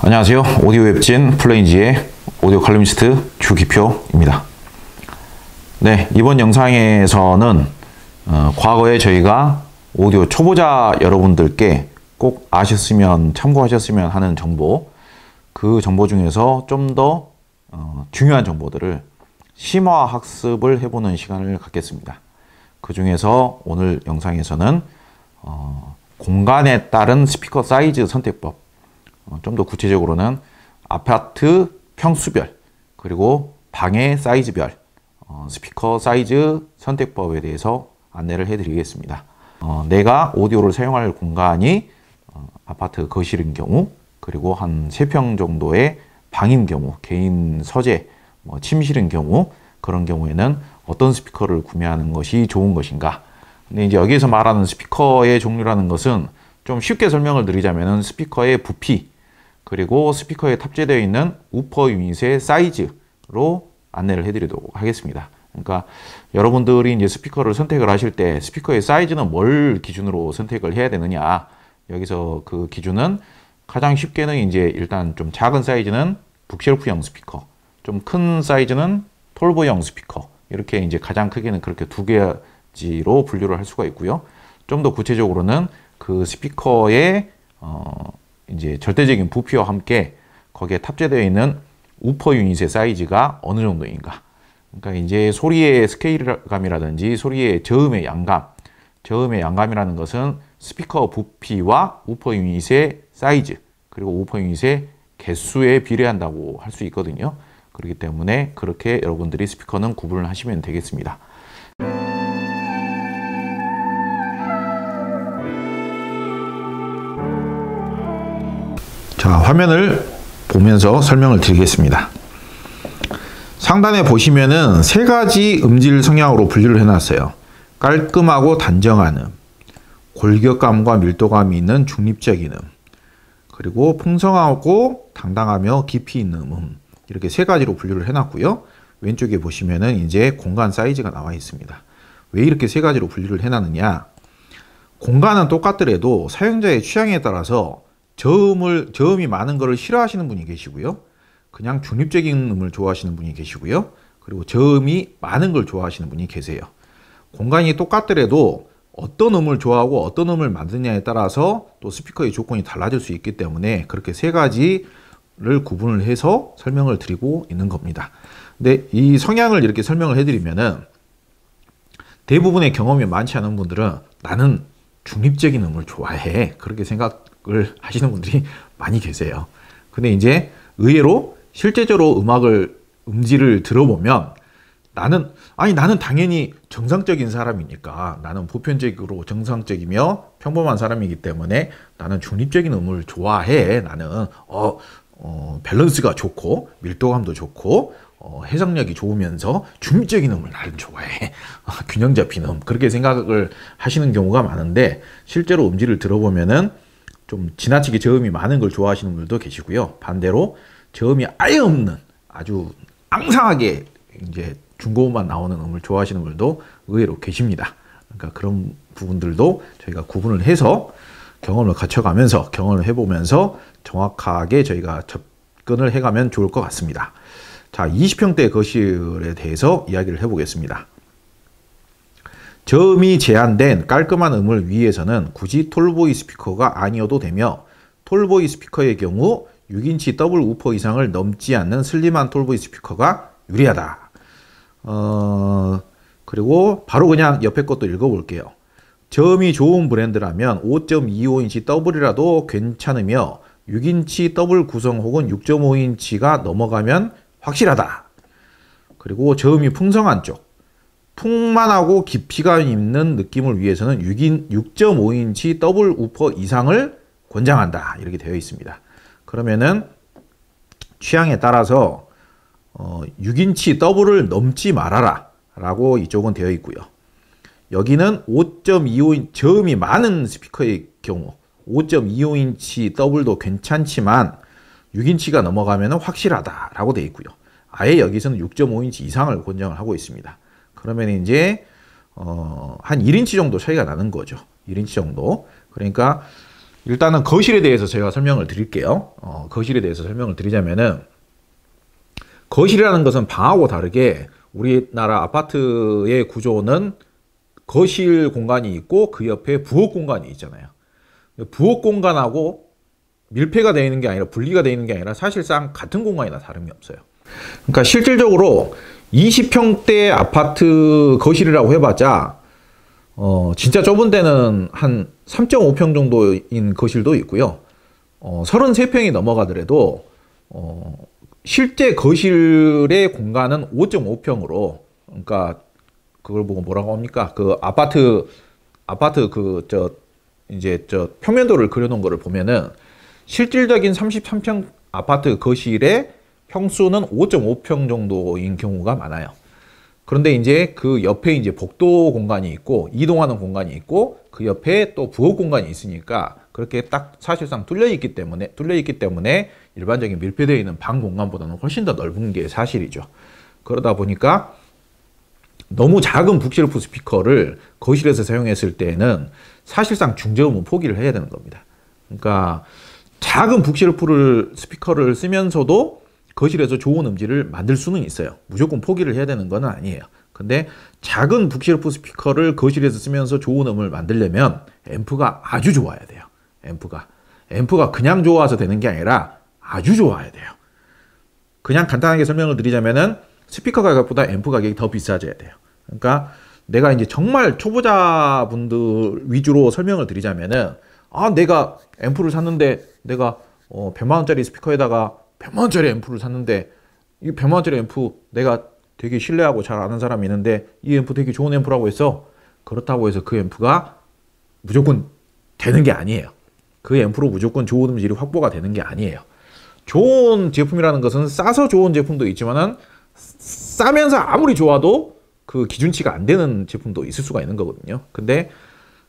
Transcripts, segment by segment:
안녕하세요. 오디오 웹진 플레인지의 오디오 칼럼니스트 주기표입니다. 네, 이번 영상에서는 어, 과거에 저희가 오디오 초보자 여러분들께 꼭 아셨으면 참고하셨으면 하는 정보 그 정보 중에서 좀더 어, 중요한 정보들을 심화 학습을 해보는 시간을 갖겠습니다. 그 중에서 오늘 영상에서는 어, 공간에 따른 스피커 사이즈 선택법 어, 좀 더 구체적으로는 아파트 평수별 그리고 방의 사이즈별 어, 스피커 사이즈 선택법에 대해서 안내를 해드리겠습니다. 어, 내가 오디오를 사용할 공간이 어, 아파트 거실인 경우 그리고 한 3평 정도의 방인 경우 개인 서재 뭐 침실인 경우 그런 경우에는 어떤 스피커를 구매하는 것이 좋은 것인가 근데 이제 여기에서 말하는 스피커의 종류라는 것은 좀 쉽게 설명을 드리자면 스피커의 부피 그리고 스피커에 탑재되어 있는 우퍼 유닛의 사이즈로 안내를 해드리도록 하겠습니다. 그러니까 여러분들이 이제 스피커를 선택을 하실 때 스피커의 사이즈는 뭘 기준으로 선택을 해야 되느냐 여기서 그 기준은 가장 쉽게는 이제 일단 좀 작은 사이즈는 북쉘프형 스피커 좀 큰 사이즈는 톨보형 스피커 이렇게 이제 가장 크게는 그렇게 두 개지로 분류를 할 수가 있고요 좀 더 구체적으로는 그 스피커의 어, 이제 절대적인 부피와 함께 거기에 탑재되어 있는 우퍼 유닛의 사이즈가 어느 정도인가. 그러니까 이제 소리의 스케일감이라든지 소리의 저음의 양감, 저음의 양감이라는 것은 스피커 부피와 우퍼 유닛의 사이즈, 그리고 우퍼 유닛의 개수에 비례한다고 할 수 있거든요. 그렇기 때문에 그렇게 여러분들이 스피커는 구분을 하시면 되겠습니다. 자, 화면을 보면서 설명을 드리겠습니다. 상단에 보시면은 세 가지 음질 성향으로 분류를 해놨어요. 깔끔하고 단정한 음, 골격감과 밀도감이 있는 중립적인 음, 그리고 풍성하고 당당하며 깊이 있는 음, 이렇게 세 가지로 분류를 해놨고요. 왼쪽에 보시면은 이제 공간 사이즈가 나와 있습니다. 왜 이렇게 세 가지로 분류를 해놨느냐? 공간은 똑같더라도 사용자의 취향에 따라서 저음을 저음이 많은 것을 싫어하시는 분이 계시고요. 그냥 중립적인 음을 좋아하시는 분이 계시고요. 그리고 저음이 많은 걸 좋아하시는 분이 계세요. 공간이 똑같더라도 어떤 음을 좋아하고 어떤 음을 만드냐에 따라서 또 스피커의 조건이 달라질 수 있기 때문에 그렇게 세 가지를 구분을 해서 설명을 드리고 있는 겁니다. 근데 이 성향을 이렇게 설명을 해드리면은 대부분의 경험이 많지 않은 분들은 나는 중립적인 음을 좋아해. 그렇게 생각, 음악을 하시는 분들이 많이 계세요. 근데 이제 의외로 실제적으로 음악을 음질을 들어보면 나는 아니 나는 당연히 정상적인 사람이니까 나는 보편적으로 정상적이며 평범한 사람이기 때문에 나는 중립적인 음을 좋아해 나는 어, 어 밸런스가 좋고 밀도감도 좋고 어, 해석력이 좋으면서 중립적인 음을 나는 좋아해 어, 균형 잡힌 음 그렇게 생각을 하시는 경우가 많은데 실제로 음질을 들어보면은 좀 지나치게 저음이 많은 걸 좋아하시는 분들도 계시고요. 반대로 저음이 아예 없는 아주 앙상하게 이제 중고음만 나오는 음을 좋아하시는 분들도 의외로 계십니다. 그러니까 그런 부분들도 저희가 구분을 해서 경험을 갖춰가면서 경험을 해보면서 정확하게 저희가 접근을 해가면 좋을 것 같습니다. 자, 20평대 거실에 대해서 이야기를 해보겠습니다. 저음이 제한된 깔끔한 음을 위해서는 굳이 톨보이 스피커가 아니어도 되며 톨보이 스피커의 경우 6인치 더블 우퍼 이상을 넘지 않는 슬림한 톨보이 스피커가 유리하다. 어, 그리고 바로 그냥 옆에 것도 읽어볼게요. 저음이 좋은 브랜드라면 5.25인치 더블이라도 괜찮으며 6인치 더블 구성 혹은 6.5인치가 넘어가면 확실하다. 그리고 저음이 풍성한 쪽, 풍만하고 깊이가 있는 느낌을 위해서는 6인, 6.5인치 더블 우퍼 이상을 권장한다. 이렇게 되어 있습니다. 그러면은 취향에 따라서 어, 6인치 더블을 넘지 말아라. 라고 이쪽은 되어 있고요. 여기는 5.25인 저음이 많은 스피커의 경우 5.25인치 더블도 괜찮지만 6인치가 넘어가면 확실하다라고 되어 있고요. 아예 여기서는 6.5인치 이상을 권장을 하고 있습니다. 그러면 이제 어, 한 1인치 정도 차이가 나는 거죠. 1인치 정도. 그러니까 일단은 거실에 대해서 제가 설명을 드릴게요. 어, 거실에 대해서 설명을 드리자면은 거실이라는 것은 방하고 다르게 우리나라 아파트의 구조는 거실 공간이 있고 그 옆에 부엌 공간이 있잖아요. 부엌 공간하고 밀폐가 되어 있는 게 아니라 분리가 되어 있는 게 아니라 사실상 같은 공간이나 다름이 없어요. 그러니까 실질적으로 20평대 아파트 거실이라고 해봤자 어, 진짜 좁은 데는 한 3.5평 정도인 거실도 있고요. 어, 33평이 넘어가더라도 어, 실제 거실의 공간은 5.5평으로 그러니까 그걸 보고 뭐라고 합니까? 그 아파트 아파트 그 저 이제 저표면도를 그려놓은 거를 보면은 실질적인 33평 아파트 거실에 평수는 5.5평 정도인 경우가 많아요. 그런데 이제 그 옆에 이제 복도 공간이 있고 이동하는 공간이 있고 그 옆에 또 부엌 공간이 있으니까 그렇게 딱 사실상 뚫려 있기 때문에 뚫려 있기 때문에 일반적인 밀폐되어 있는 방 공간보다는 훨씬 더 넓은 게 사실이죠. 그러다 보니까 너무 작은 북셀프 스피커를 거실에서 사용했을 때는 에 사실상 중저음은 포기를 해야 되는 겁니다. 그러니까 작은 북셀프를 스피커를 쓰면서도 거실에서 좋은 음질을 만들 수는 있어요. 무조건 포기를 해야 되는 건 아니에요. 근데 작은 북셀프 스피커를 거실에서 쓰면서 좋은 음을 만들려면 앰프가 아주 좋아야 돼요. 앰프가. 앰프가 그냥 좋아서 되는 게 아니라 아주 좋아야 돼요. 그냥 간단하게 설명을 드리자면은 스피커 가격보다 앰프 가격이 더 비싸져야 돼요. 그러니까 내가 이제 정말 초보자분들 위주로 설명을 드리자면은 아 내가 앰프를 샀는데 내가 어 100만 원짜리 스피커에다가 100만 원짜리 앰프를 샀는데 이 100만 원짜리 앰프 내가 되게 신뢰하고 잘 아는 사람이 있는데 이 앰프 되게 좋은 앰프라고 해서 그렇다고 해서 그 앰프가 무조건 되는 게 아니에요. 그 앰프로 무조건 좋은 음질이 확보가 되는 게 아니에요. 좋은 제품이라는 것은 싸서 좋은 제품도 있지만 싸면서 아무리 좋아도 그 기준치가 안 되는 제품도 있을 수가 있는 거거든요. 근데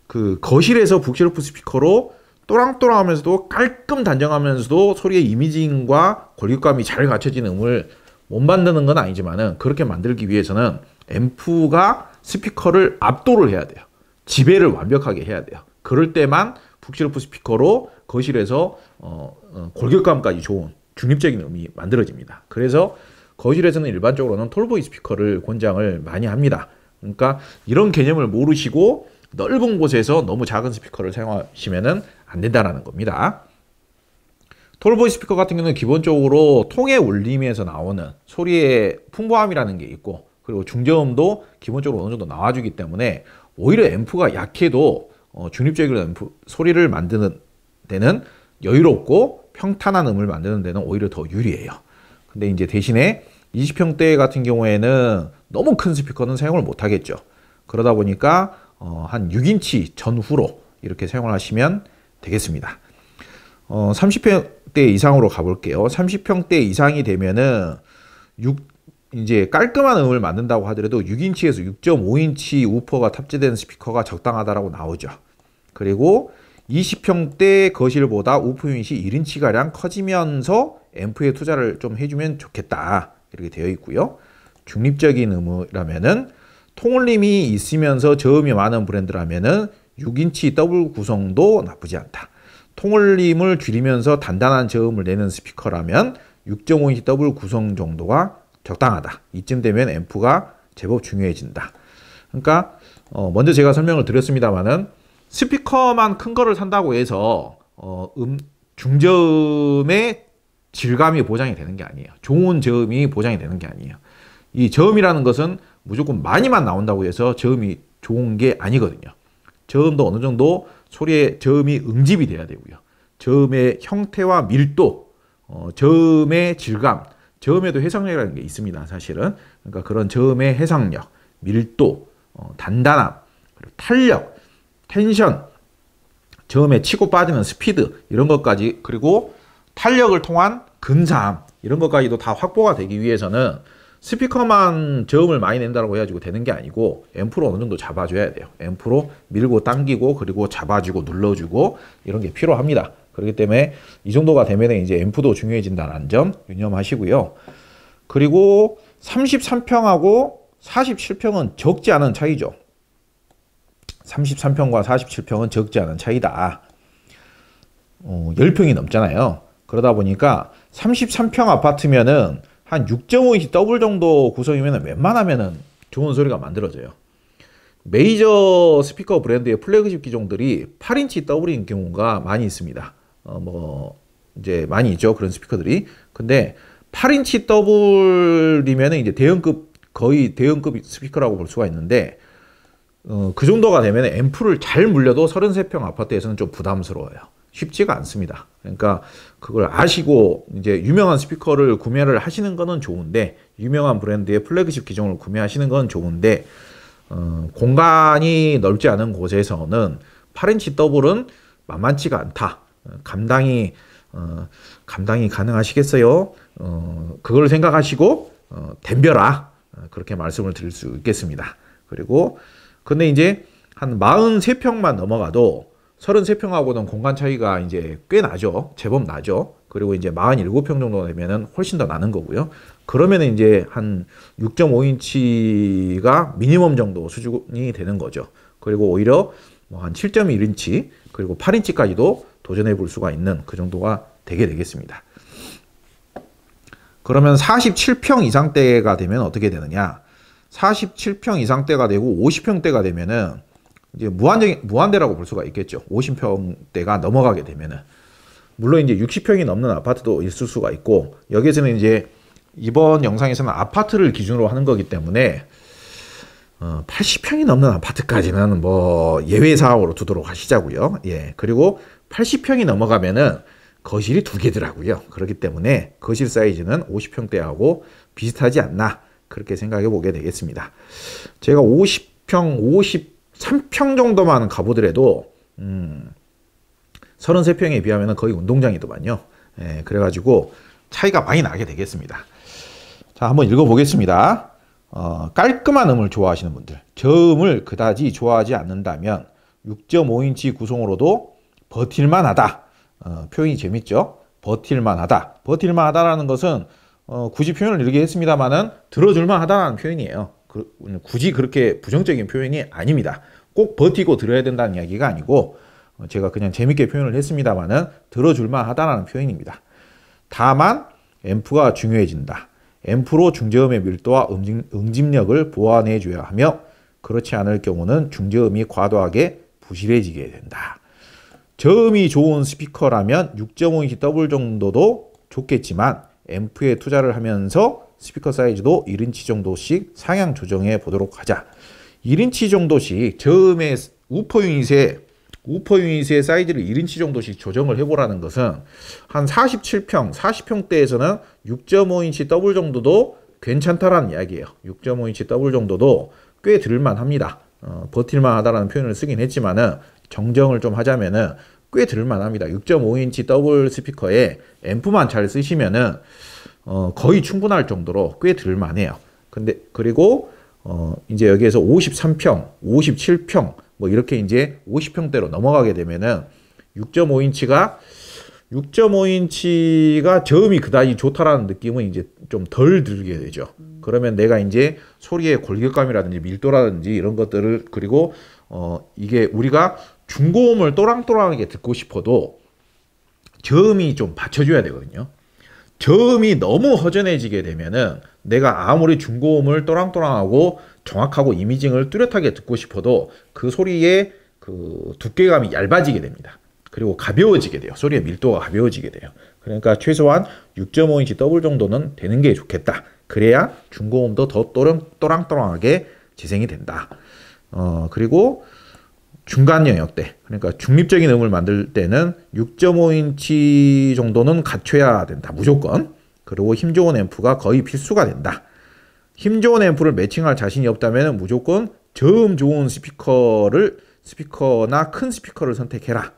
그 거실에서 북셀프 스피커로 또랑또랑하면서도 깔끔 단정하면서도 소리의 이미징과 골격감이 잘 갖춰진 음을 못 만드는 건 아니지만은 그렇게 만들기 위해서는 앰프가 스피커를 압도를 해야 돼요. 지배를 완벽하게 해야 돼요. 그럴 때만 북시로프 스피커로 거실에서 어, 어, 골격감까지 좋은 중립적인 음이 만들어집니다. 그래서 거실에서는 일반적으로는 톨보이 스피커를 권장을 많이 합니다. 그러니까 이런 개념을 모르시고 넓은 곳에서 너무 작은 스피커를 사용하시면은 안 된다라는 겁니다. 톨보이 스피커 같은 경우는 기본적으로 통의 울림에서 나오는 소리의 풍부함이라는 게 있고 그리고 중저음도 기본적으로 어느 정도 나와주기 때문에 오히려 앰프가 약해도 어, 중립적인 앰프 소리를 만드는 데는 여유롭고 평탄한 음을 만드는 데는 오히려 더 유리해요. 근데 이제 대신에 20평대 같은 경우에는 너무 큰 스피커는 사용을 못 하겠죠. 그러다 보니까 어, 한 6인치 전후로 이렇게 사용을 하시면 되겠습니다. 어, 30평대 이상으로 가볼게요. 30평대 이상이 되면은 6, 이제 깔끔한 음을 만든다고 하더라도 6인치에서 6.5인치 우퍼가 탑재된 스피커가 적당하다라고 나오죠. 그리고 20평대 거실보다 우프윗이 1인치가량 커지면서 앰프에 투자를 좀 해주면 좋겠다. 이렇게 되어 있고요. 중립적인 음이라면은 통올림이 있으면서 저음이 많은 브랜드라면은 6인치 더블 구성도 나쁘지 않다. 통올림을 줄이면서 단단한 저음을 내는 스피커라면 6.5인치 더블 구성 정도가 적당하다. 이쯤 되면 앰프가 제법 중요해진다. 그러니까 어 먼저 제가 설명을 드렸습니다만은 스피커만 큰 거를 산다고 해서 어음 중저음의 질감이 보장이 되는 게 아니에요. 좋은 저음이 보장이 되는 게 아니에요. 이 저음이라는 것은 무조건 많이만 나온다고 해서 저음이 좋은 게 아니거든요. 저음도 어느 정도 소리의 저음이 응집이 돼야 되고요. 저음의 형태와 밀도, 어, 저음의 질감, 저음에도 해상력이라는 게 있습니다. 사실은 그러니까 그런 저음의 해상력, 밀도, 어, 단단함, 그리고 탄력, 텐션, 저음에 치고 빠지는 스피드 이런 것까지 그리고 탄력을 통한 근사함 이런 것까지도 다 확보가 되기 위해서는 스피커만 저음을 많이 낸다고 해가지고 되는 게 아니고 앰프로 어느 정도 잡아줘야 돼요. 앰프로 밀고 당기고 그리고 잡아주고 눌러주고 이런 게 필요합니다. 그렇기 때문에 이 정도가 되면 이제 앰프도 중요해진다는 점 유념하시고요. 그리고 33평하고 47평은 적지 않은 차이죠. 33평과 47평은 적지 않은 차이다. 어, 10평이 넘잖아요. 그러다 보니까 33평 아파트면은 한 6.5인치 더블 정도 구성이면 웬만하면 좋은 소리가 만들어져요. 메이저 스피커 브랜드의 플래그십 기종들이 8인치 더블인 경우가 많이 있습니다. 어, 뭐, 이제 많이 있죠. 그런 스피커들이. 근데 8인치 더블이면 이제 대형급, 거의 대형급 스피커라고 볼 수가 있는데, 어, 그 정도가 되면 앰플을잘 물려도 33평 아파트에서는 좀 부담스러워요. 쉽지가 않습니다. 그러니까 그걸 아시고 이제 유명한 스피커를 구매를 하시는 거는 좋은데 유명한 브랜드의 플래그십 기종을 구매하시는 건 좋은데 어, 공간이 넓지 않은 곳에서는 8인치 더블은 만만치가 않다. 감당이 어, 감당이 가능하시겠어요? 어, 그걸 생각하시고 어, 덤벼라 그렇게 말씀을 드릴 수 있겠습니다. 그리고 근데 이제 한 43평만 넘어가도 33평하고는 공간 차이가 이제 꽤 나죠. 제법 나죠. 그리고 이제 47평 정도 되면은 훨씬 더 나는 거고요. 그러면 이제 한 6.5인치가 미니멈 정도 수준이 되는 거죠. 그리고 오히려 뭐 한 7.1인치 그리고 8인치까지도 도전해 볼 수가 있는 그 정도가 되게 되겠습니다. 그러면 47평 이상대가 되면 어떻게 되느냐? 47평 이상대가 되고 50평대가 되면은 이제 무한적인 무한대라고 볼 수가 있겠죠. 50평대가 넘어가게 되면은 물론 이제 60평이 넘는 아파트도 있을 수가 있고 여기에서는 이제 이번 영상에서는 아파트를 기준으로 하는 거기 때문에 80평이 어, 넘는 아파트까지는 뭐 예외 사항으로 두도록 하시자고요. 예. 그리고 80평이 넘어가면은 거실이 두 개더라고요. 그렇기 때문에 거실 사이즈는 50평대하고 비슷하지 않나 그렇게 생각해 보게 되겠습니다. 제가 50평, 50 3평 정도만 가보더라도 음, 33평에 비하면 거의 운동장이더만요. 예, 그래가지고 차이가 많이 나게 되겠습니다. 자, 한번 읽어보겠습니다. 어, 깔끔한 음을 좋아하시는 분들, 저음을 그다지 좋아하지 않는다면 6.5인치 구성으로도 버틸만 하다. 어, 표현이 재밌죠? 버틸만 하다. 버틸만 하다라는 것은 어, 굳이 표현을 이렇게 했습니다만은 들어줄만 하다라는 표현이에요. 그, 굳이 그렇게 부정적인 표현이 아닙니다. 꼭 버티고 들어야 된다는 이야기가 아니고 어, 제가 그냥 재밌게 표현을 했습니다만은 들어줄만 하다라는 표현입니다. 다만 앰프가 중요해진다. 앰프로 중저음의 밀도와 응집, 력을 보완해 줘야 하며 그렇지 않을 경우는 중저음이 과도하게 부실해지게 된다. 저음이 좋은 스피커라면 6.5인치 더블 정도도 좋겠지만 앰프에 투자를 하면서 스피커 사이즈도 1인치 정도씩 상향 조정해 보도록 하자. 1인치 정도씩 저음의 우퍼 유닛의 우퍼 유닛의 사이즈를 1인치 정도씩 조정을 해보라는 것은 한 47평, 40평대에서는 6.5인치 더블 정도도 괜찮다라는 이야기예요. 6.5인치 더블 정도도 꽤 들만합니다. 어, 버틸만하다라는 표현을 쓰긴 했지만은 정정을 좀 하자면은 꽤 들만합니다. 6.5인치 더블 스피커에 앰프만 잘 쓰시면은 어, 거의 충분할 정도로 꽤 들만해요. 근데 그리고 어, 이제 여기에서 53평, 57평 뭐 이렇게 이제 50평대로 넘어가게 되면은 6.5인치가 6.5인치가 저음이 그다지 좋다라는 느낌은 이제 좀 덜 들게 되죠. 그러면 내가 이제 소리의 골격감이라든지 밀도라든지 이런 것들을 그리고 어 이게 우리가 중고음을 또랑또랑하게 듣고 싶어도 저음이 좀 받쳐줘야 되거든요. 저음이 너무 허전해지게 되면은 내가 아무리 중고음을 또랑또랑하고 정확하고 이미징을 뚜렷하게 듣고 싶어도 그 소리의 그 두께감이 얇아지게 됩니다. 그리고 가벼워지게 돼요. 소리의 밀도가 가벼워지게 돼요. 그러니까 최소한 6.5인치 더블 정도는 되는 게 좋겠다. 그래야 중고음도 더 또랑, 또랑하게 재생이 된다. 어, 그리고 중간 영역대 그러니까 중립적인 음을 만들 때는 6.5인치 정도는 갖춰야 된다 무조건 그리고 힘 좋은 앰프가 거의 필수가 된다 힘 좋은 앰프를 매칭할 자신이 없다면 무조건 저음 좋은 스피커를 스피커나 큰 스피커를 선택해라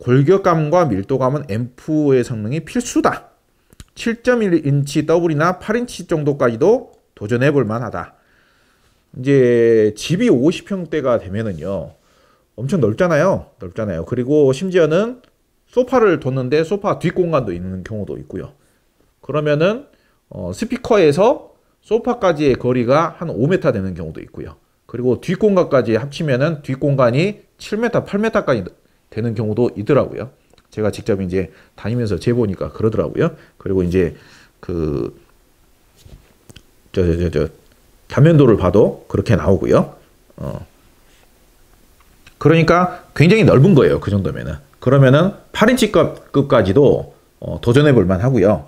골격감과 밀도감은 앰프의 성능이 필수다 7.1인치 더블이나 8인치 정도까지도 도전해 볼 만하다 이제 집이 50평대가 되면은요 엄청 넓잖아요. 넓잖아요. 그리고 심지어는 소파를 뒀는데 소파 뒷 공간도 있는 경우도 있고요. 그러면은 어, 스피커에서 소파까지의 거리가 한 5m 되는 경우도 있고요. 그리고 뒷 공간까지 합치면은 뒷 공간이 7m, 8m까지 되는 경우도 있더라고요. 제가 직접 이제 다니면서 재보니까 그러더라고요. 그리고 이제 그 저 저 저저 단면도를 봐도 그렇게 나오고요. 어. 그러니까 굉장히 넓은 거예요. 그 정도면은. 그러면은 8인치급까지도 어, 도전해 볼만 하고요.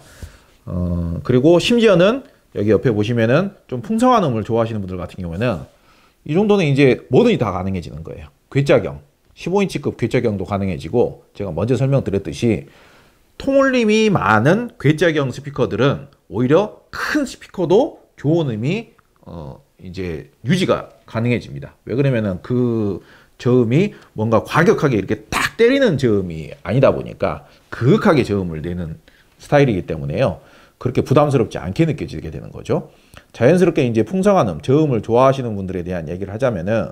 어, 그리고 심지어는 여기 옆에 보시면은 좀 풍성한 음을 좋아하시는 분들 같은 경우에는 이 정도는 이제 뭐든지 다 가능해지는 거예요. 괴짜경, 15인치급 괴짜경도 가능해지고 제가 먼저 설명드렸듯이 통울림이 많은 괴짜경 스피커들은 오히려 큰 스피커도 좋은 음이 어 이제 유지가 가능해집니다. 왜그러면은그 저음이 뭔가 과격하게 이렇게 딱 때리는 저음이 아니다 보니까 그윽하게 저음을 내는 스타일이기 때문에요. 그렇게 부담스럽지 않게 느껴지게 되는 거죠. 자연스럽게 이제 풍성한 음, 저음을 좋아하시는 분들에 대한 얘기를 하자면은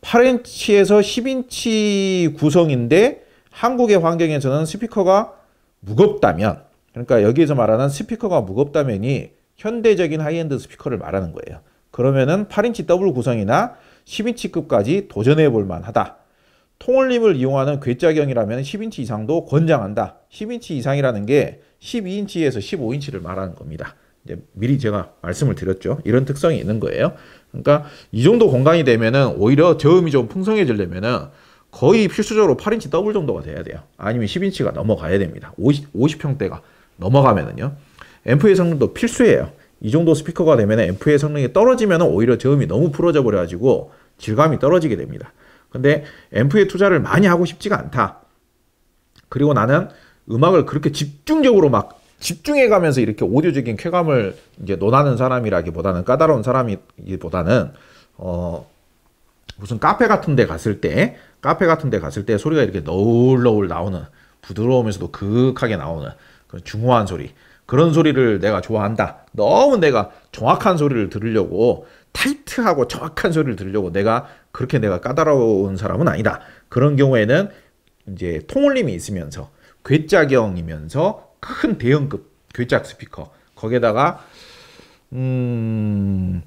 8인치에서 10인치 구성인데 한국의 환경에서는 스피커가 무겁다면 그러니까 여기에서 말하는 스피커가 무겁다면이 현대적인 하이엔드 스피커를 말하는 거예요. 그러면은 8인치 더블 구성이나 10인치급까지 도전해 볼 만하다. 통올림을 이용하는 괴짜경이라면 10인치 이상도 권장한다. 10인치 이상이라는 게 12인치에서 15인치를 말하는 겁니다. 이제 미리 제가 말씀을 드렸죠. 이런 특성이 있는 거예요. 그러니까 이 정도 공간이 되면은 오히려 저음이 좀 풍성해지려면은 거의 필수적으로 8인치 더블 정도가 돼야 돼요. 아니면 10인치가 넘어가야 됩니다. 50, 50평대가 넘어가면은요. 앰프의 성능도 필수예요. 이 정도 스피커가 되면 앰프의 성능이 떨어지면 오히려 저음이 너무 풀어져 버려가지고 질감이 떨어지게 됩니다. 근데 앰프에 투자를 많이 하고 싶지가 않다. 그리고 나는 음악을 그렇게 집중적으로 막 집중해 가면서 이렇게 오디오적인 쾌감을 이제 논하는 사람이라기보다는 까다로운 사람이기보다는 어 무슨 카페 같은 데 갔을 때 카페 같은 데 갔을 때 소리가 이렇게 너울너울 나오는 부드러우면서도 그윽하게 나오는 중후한 소리 그런 소리를 내가 좋아한다. 너무 내가 정확한 소리를 들으려고 타이트하고 정확한 소리를 들으려고 내가 그렇게 내가 까다로운 사람은 아니다. 그런 경우에는 이제 통울림이 있으면서 괴짜경이면서 큰 대형급 괴짜 스피커 거기에다가 음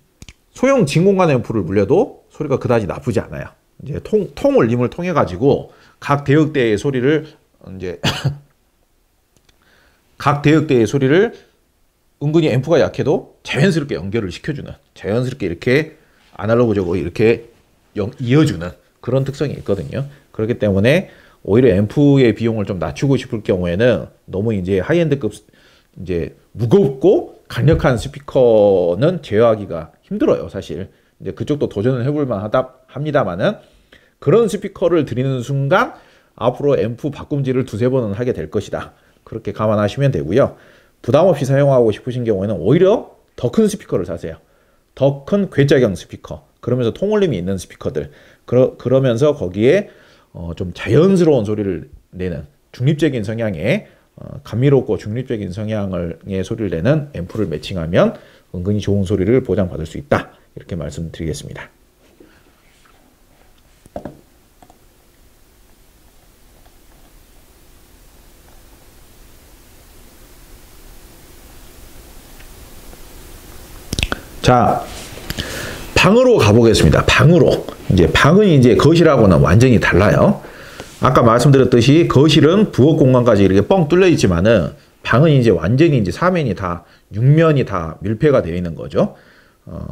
소형 진공관 앰프를 물려도 소리가 그다지 나쁘지 않아요. 이제 통 통올림을 통해 가지고 각 대역대의 소리를 이제 각 대역대의 소리를 은근히 앰프가 약해도 자연스럽게 연결을 시켜주는 자연스럽게 이렇게 아날로그적으로 이렇게 이어주는 그런 특성이 있거든요. 그렇기 때문에 오히려 앰프의 비용을 좀 낮추고 싶을 경우에는 너무 이제 하이엔드급 이제 무겁고 강력한 스피커는 제어하기가 힘들어요, 사실. 이제 그쪽도 도전을 해볼만 하다 합니다만은 그런 스피커를 드리는 순간 앞으로 앰프 바꿈질을 두세 번은 하게 될 것이다. 그렇게 감안하시면 되고요. 부담 없이 사용하고 싶으신 경우에는 오히려 더 큰 스피커를 사세요. 더 큰괴짜경 스피커. 그러면서 통울림이 있는 스피커들. 그러, 그러면서 거기에 어, 좀 자연스러운 소리를 내는 중립적인 성향의 어, 감미롭고 중립적인 성향의 소리를 내는 앰프를 매칭하면 은근히 좋은 소리를 보장받을 수 있다. 이렇게 말씀드리겠습니다. 자, 방으로 가보겠습니다. 방으로. 이제 방은 이제 거실하고는 완전히 달라요. 아까 말씀드렸듯이 거실은 부엌 공간까지 이렇게 뻥 뚫려 있지만은 방은 이제 완전히 이제 사면이 다 육면이 다 밀폐가 되어 있는 거죠. 어,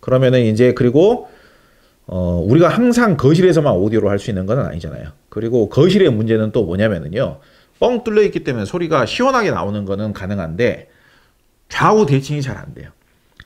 그러면은 이제 그리고 어, 우리가 항상 거실에서만 오디오로할 수 있는 건 아니잖아요. 그리고 거실의 문제는 또 뭐냐면은요. 뻥 뚫려 있기 때문에 소리가 시원하게 나오는 거는 가능한데 좌우 대칭이 잘 안 돼요.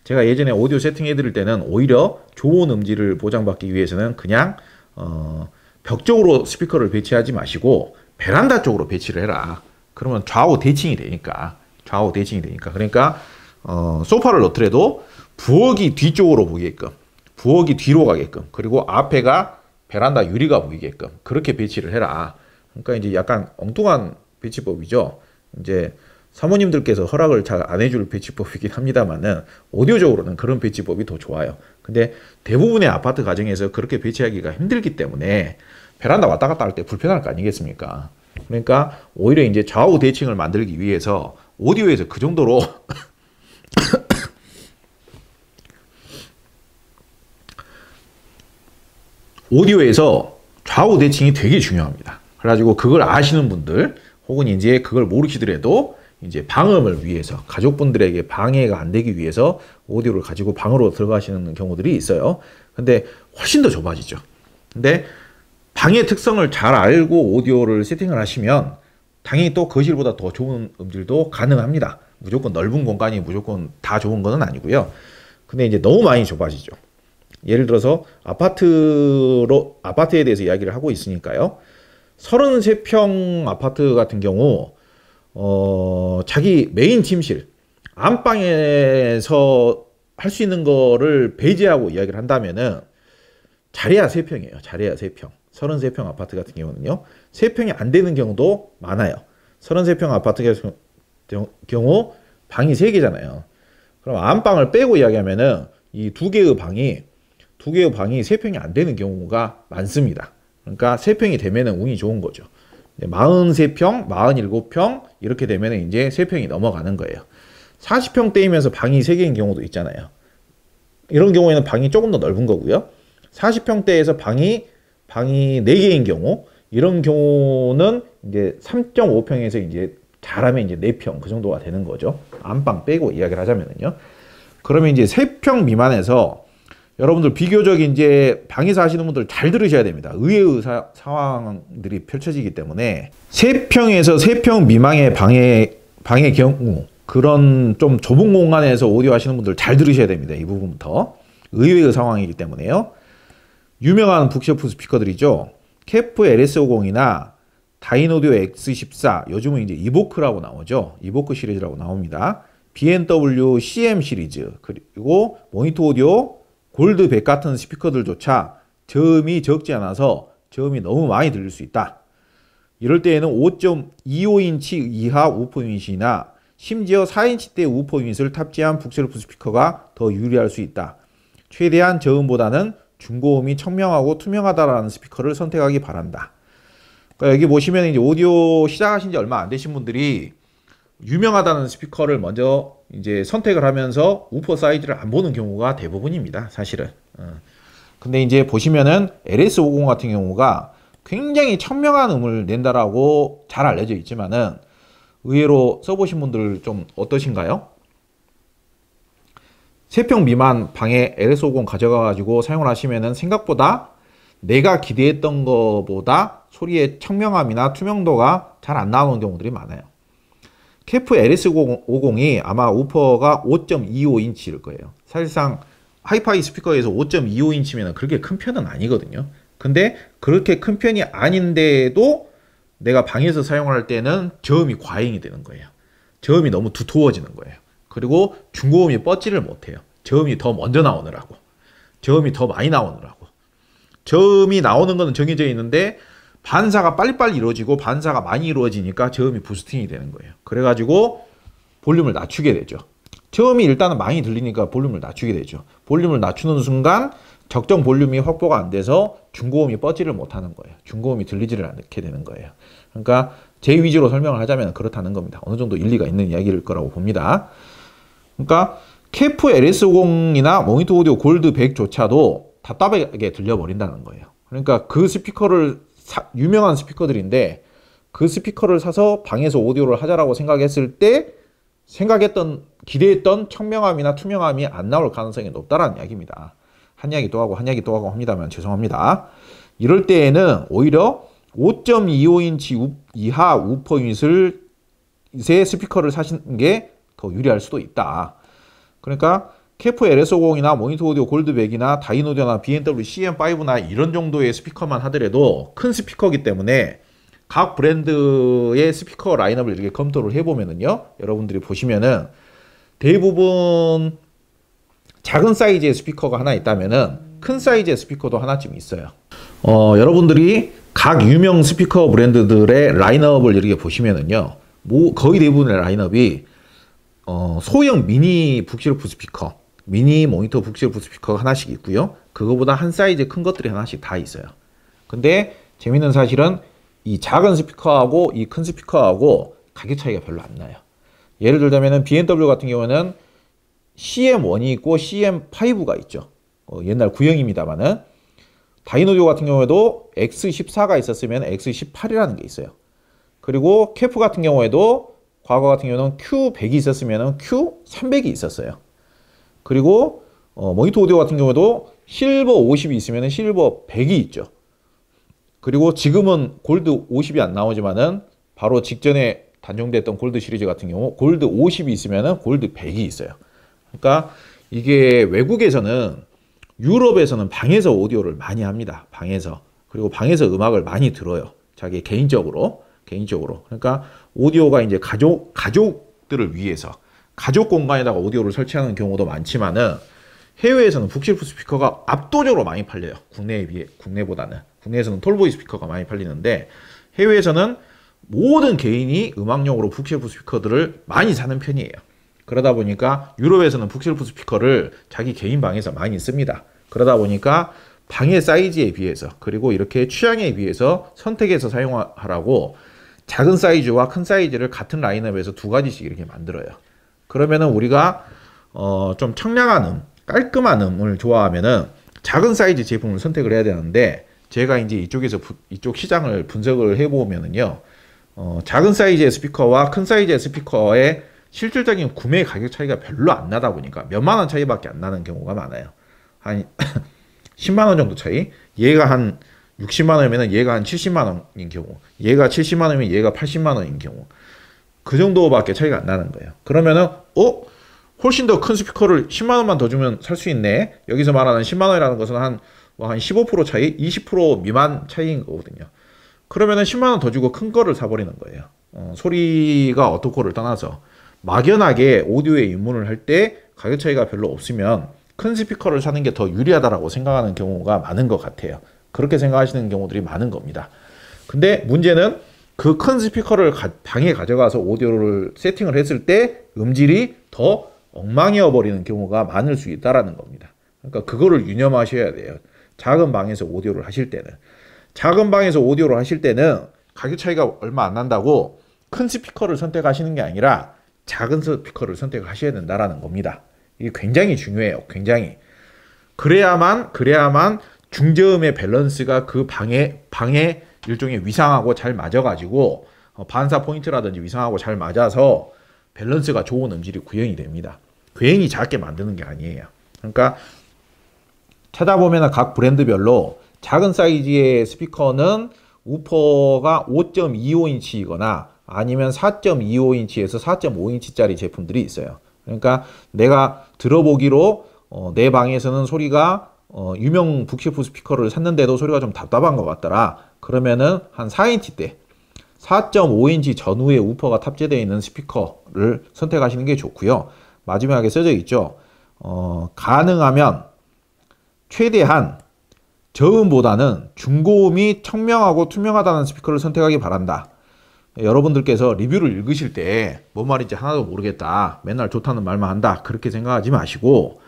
제가 예전에 오디오 세팅해드릴 때는 오히려 좋은 음질을 보장받기 위해서는 그냥 어, 벽 쪽으로 스피커를 배치하지 마시고 베란다 쪽으로 배치를 해라. 그러면 좌우 대칭이 되니까 좌우 대칭이 되니까 그러니까 어, 소파를 넣더라도 부엌이 뒤쪽으로 보이게끔 부엌이 뒤로 가게끔 그리고 앞에가 베란다 유리가 보이게끔 그렇게 배치를 해라. 그러니까 이제 약간 엉뚱한 배치법이죠. 이제 사모님들께서 허락을 잘 안 해줄 배치법이긴 합니다만은 오디오적으로는 그런 배치법이 더 좋아요. 근데 대부분의 아파트 가정에서 그렇게 배치하기가 힘들기 때문에 베란다 왔다 갔다 할 때 불편할 거 아니겠습니까? 그러니까 오히려 이제 좌우 대칭을 만들기 위해서 오디오에서 그 정도로 오디오에서 좌우 대칭이 되게 중요합니다. 그래가지고 그걸 아시는 분들 혹은 이제 그걸 모르시더라도 이제 방음을 위해서 가족분들에게 방해가 안 되기 위해서 오디오를 가지고 방으로 들어가시는 경우들이 있어요. 근데 훨씬 더 좁아지죠. 근데 방의 특성을 잘 알고 오디오를 세팅을 하시면 당연히 또 거실보다 더 좋은 음질도 가능합니다. 무조건 넓은 공간이 무조건 다 좋은 것은 아니고요. 근데 이제 너무 많이 좁아지죠. 예를 들어서 아파트로 아파트에 대해서 이야기를 하고 있으니까요. 33평 아파트 같은 경우 어, 자기 메인 팀실 안방에서 할 수 있는 거를 배제하고 이야기를 한다면은 자리야 세평이에요 자리야 세평 33평 아파트 같은 경우는요. 세평이안 되는 경우도 많아요. 33평 아파트 같은 경우 방이 세개잖아요 그럼 안방을 빼고 이야기하면은 이 두 개의 방이 두 개의 방이 세평이안 되는 경우가 많습니다. 그러니까 세평이 되면은 운이 좋은 거죠. 43평, 47평 이렇게 되면 이제 3평이 넘어가는 거예요. 40평대이면서 방이 3개인 경우도 있잖아요. 이런 경우에는 방이 조금 더 넓은 거고요. 40평대에서 방이 방이 4개인 경우 이런 경우는 이제 3.5평에서 이제 잘하면 이제 4평 그 정도가 되는 거죠. 안방 빼고 이야기를 하자면요 그러면 이제 3평 미만에서 여러분들 비교적 이제 방의사 하시는 분들 잘 들으셔야 됩니다. 의외의 사, 상황들이 펼쳐지기 때문에 3평에서 3평 미망의 방의 방의 경우 그런 좀 좁은 공간에서 오디오 하시는 분들 잘 들으셔야 됩니다. 이 부분부터 의외의 상황이기 때문에요. 유명한 북셰프 스피커들이죠. 캐프 LS50이나 다이노디오 X14 요즘은 이제 이보크라고 나오죠. 이보크 시리즈라고 나옵니다. BMW CM 시리즈 그리고 모니터 오디오 골드백 같은 스피커들조차 저음이 적지 않아서 저음이 너무 많이 들릴 수 있다. 이럴 때에는 5.25인치 이하 우퍼 유닛이나 심지어 4인치대 우퍼 유닛을 탑재한 북셀프 스피커가 더 유리할 수 있다. 최대한 저음보다는 중고음이 청명하고 투명하다라는 스피커를 선택하기 바란다. 그러니까 여기 보시면 이제 오디오 시작하신 지 얼마 안 되신 분들이 유명하다는 스피커를 먼저 이제 선택을 하면서 우퍼 사이즈를 안 보는 경우가 대부분입니다. 사실은. 어. 근데 이제 보시면은 LS50 같은 경우가 굉장히 청명한 음을 낸다라고 잘 알려져 있지만은 의외로 써보신 분들 좀 어떠신가요? 3평 미만 방에 LS50 가져가가지고 사용을 하시면은 생각보다 내가 기대했던 것보다 소리의 청명함이나 투명도가 잘 안 나오는 경우들이 많아요. 캐프 LS50이 아마 우퍼가 5.25인치일 거예요. 사실상 하이파이 스피커에서 5.25인치면 그렇게 큰 편은 아니거든요. 근데 그렇게 큰 편이 아닌데도 내가 방에서 사용할 때는 저음이 과잉이 되는 거예요. 저음이 너무 두터워지는 거예요. 그리고 중고음이 뻗지를 못해요. 저음이 더 먼저 나오느라고. 저음이 더 많이 나오느라고. 저음이 나오는 거는 정해져 있는데 반사가 빨리빨리 이루어지고 반사가 많이 이루어지니까 저음이 부스팅이 되는 거예요. 그래가지고 볼륨을 낮추게 되죠. 저음이 일단은 많이 들리니까 볼륨을 낮추게 되죠. 볼륨을 낮추는 순간 적정 볼륨이 확보가 안 돼서 중고음이 뻗지를 못하는 거예요. 중고음이 들리지를 않게 되는 거예요. 그러니까 제 위주로 설명을 하자면 그렇다는 겁니다. 어느 정도 일리가 있는 이야기일 거라고 봅니다. 그러니까 캐프 LS50이나 모니터 오디오 골드 100조차도 답답하게 들려버린다는 거예요. 그러니까 그 스피커를 사, 유명한 스피커들인데 그 스피커를 사서 방에서 오디오를 하자라고 생각했을 때 생각했던 기대했던 청명함이나 투명함이 안 나올 가능성이 높다라는 이야기입니다. 한 이야기 또 하고 한 이야기 또 하고 합니다만 죄송합니다. 이럴 때에는 오히려 5.25인치 우, 이하 우퍼 유닛을 새 스피커를 사시는 게더 유리할 수도 있다. 그러니까 캐프 LS50이나 모니터 오디오 골드백이나 다이노디오나 BMW CM5나 이런 정도의 스피커만 하더라도 큰 스피커기 이 때문에 각 브랜드의 스피커 라인업을 이렇게 검토를 해보면은요, 여러분들이 보시면은 대부분 작은 사이즈의 스피커가 하나 있다면은 큰 사이즈의 스피커도 하나쯤 있어요. 어, 여러분들이 각 유명 스피커 브랜드들의 라인업을 이렇게 보시면은요, 뭐 거의 대부분의 라인업이 어, 소형 미니 북실프 스피커, 미니 모니터 북실 부스피커가 하나씩 있고요. 그거보다 한 사이즈 큰 것들이 하나씩 다 있어요. 근데 재밌는 사실은 이 작은 스피커하고 이 큰 스피커하고 가격 차이가 별로 안 나요. 예를 들자면은 BMW 같은 경우는 CM1이 있고 CM5가 있죠. 어, 옛날 구형입니다만은 다이노조 같은 경우에도 X14가 있었으면 X18이라는 게 있어요. 그리고 캐프 같은 경우에도 과거 같은 경우는 Q100이 있었으면 Q300이 있었어요. 그리고 어, 모니터 오디오 같은 경우에도 실버 50이 있으면 실버 100이 있죠. 그리고 지금은 골드 50이 안 나오지만은 바로 직전에 단종됐던 골드 시리즈 같은 경우 골드 50이 있으면 골드 100이 있어요. 그러니까 이게 외국에서는 유럽에서는 방에서 오디오를 많이 합니다. 방에서. 그리고 방에서 음악을 많이 들어요. 자기 개인적으로. 개인적으로. 그러니까 오디오가 이제 가족 가족들을 위해서 가족 공간에다가 오디오를 설치하는 경우도 많지만은 해외에서는 북실프 스피커가 압도적으로 많이 팔려요. 국내에 비해 국내보다는 국내에서는 톨보이 스피커가 많이 팔리는데 해외에서는 모든 개인이 음악용으로 북실프 스피커들을 많이 사는 편이에요. 그러다 보니까 유럽에서는 북실프 스피커를 자기 개인 방에서 많이 씁니다. 그러다 보니까 방의 사이즈에 비해서 그리고 이렇게 취향에 비해서 선택해서 사용하라고 작은 사이즈와 큰 사이즈를 같은 라인업에서 두 가지씩 이렇게 만들어요. 그러면은 우리가 어, 좀 청량한 음, 깔끔한 음을 좋아하면은 작은 사이즈 제품을 선택을 해야 되는데 제가 이제 이쪽에서 부, 이쪽 시장을 분석을 해보면은요 어, 작은 사이즈의 스피커와 큰 사이즈의 스피커의 실질적인 구매 가격 차이가 별로 안 나다 보니까 몇만 원 차이밖에 안 나는 경우가 많아요 한 10만 원 정도 차이 얘가 한 60만 원이면 얘가 한 70만 원인 경우 얘가 70만 원이면 얘가 80만 원인 경우 그 정도밖에 차이가 안 나는 거예요. 그러면은 어? 훨씬 더 큰 스피커를 10만 원만 더 주면 살 수 있네. 여기서 말하는 10만 원이라는 것은 한한15% 뭐 차이, 20% 미만 차이인 거거든요. 그러면은 10만 원 더 주고 큰 거를 사버리는 거예요. 어, 소리가 어떻고를 떠나서 막연하게 오디오에 입문을 할 때 가격 차이가 별로 없으면 큰 스피커를 사는 게 더 유리하다라고 생각하는 경우가 많은 것 같아요. 그렇게 생각하시는 경우들이 많은 겁니다. 근데 문제는 그큰 스피커를 가, 방에 가져가서 오디오를 세팅을 했을 때 음질이 더 엉망이어 버리는 경우가 많을 수 있다라는 겁니다. 그러니까 그거를 유념하셔야 돼요. 작은 방에서 오디오를 하실 때는 작은 방에서 오디오를 하실 때는 가격 차이가 얼마 안 난다고 큰 스피커를 선택하시는 게 아니라 작은 스피커를 선택하셔야 된다라는 겁니다. 이게 굉장히 중요해요. 굉장히 그래야만 그래야만 중저음의 밸런스가 그 방에 방에 일종의 위상하고 잘 맞아가지고 어, 반사 포인트라든지 위상하고 잘 맞아서 밸런스가 좋은 음질이 구현이 됩니다. 괜히 작게 만드는 게 아니에요. 그러니까 찾아보면 각 브랜드별로 작은 사이즈의 스피커는 우퍼가 5.25인치이거나 아니면 4.25인치에서 4.5인치짜리 제품들이 있어요. 그러니까 내가 들어보기로 어, 내 방에서는 소리가 어, 유명 북시프 스피커를 샀는데도 소리가 좀 답답한 것 같더라. 그러면은 한 4인치 대 4.5인치 전후에 우퍼가 탑재되어 있는 스피커를 선택하시는 게 좋고요. 마지막에 써져 있죠. 어, 가능하면 최대한 저음보다는 중고음이 청명하고 투명하다는 스피커를 선택하기 바란다. 여러분들께서 리뷰를 읽으실 때 뭔 말인지 하나도 모르겠다. 맨날 좋다는 말만 한다. 그렇게 생각하지 마시고